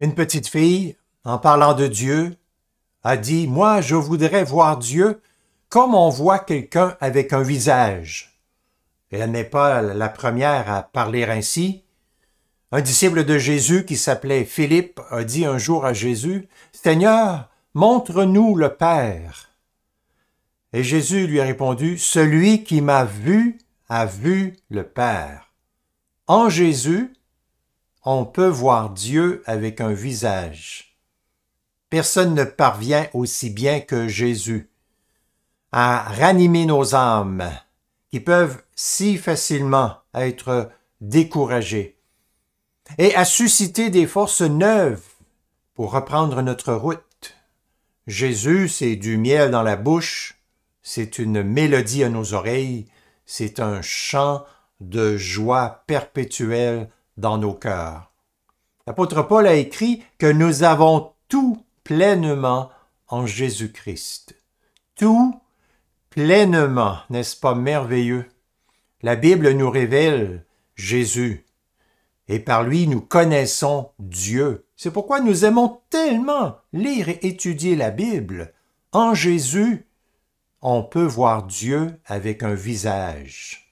Une petite fille, en parlant de Dieu, a dit ⁇ Moi, je voudrais voir Dieu comme on voit quelqu'un avec un visage. ⁇ Elle n'est pas la première à parler ainsi. Un disciple de Jésus qui s'appelait Philippe a dit un jour à Jésus, Seigneur, montre-nous le Père. Et Jésus lui a répondu, Celui qui m'a vu a vu le Père. En Jésus, on peut voir Dieu avec un visage. Personne ne parvient aussi bien que Jésus à ranimer nos âmes qui peuvent si facilement être découragées et à susciter des forces neuves pour reprendre notre route. Jésus, c'est du miel dans la bouche, c'est une mélodie à nos oreilles, c'est un chant de joie perpétuelle dans nos cœurs. L'apôtre Paul a écrit que nous avons tout pleinement en Jésus-Christ. Tout pleinement, n'est-ce pas merveilleux? La Bible nous révèle Jésus, et par lui nous connaissons Dieu. C'est pourquoi nous aimons tellement lire et étudier la Bible. En Jésus, on peut voir Dieu avec un visage.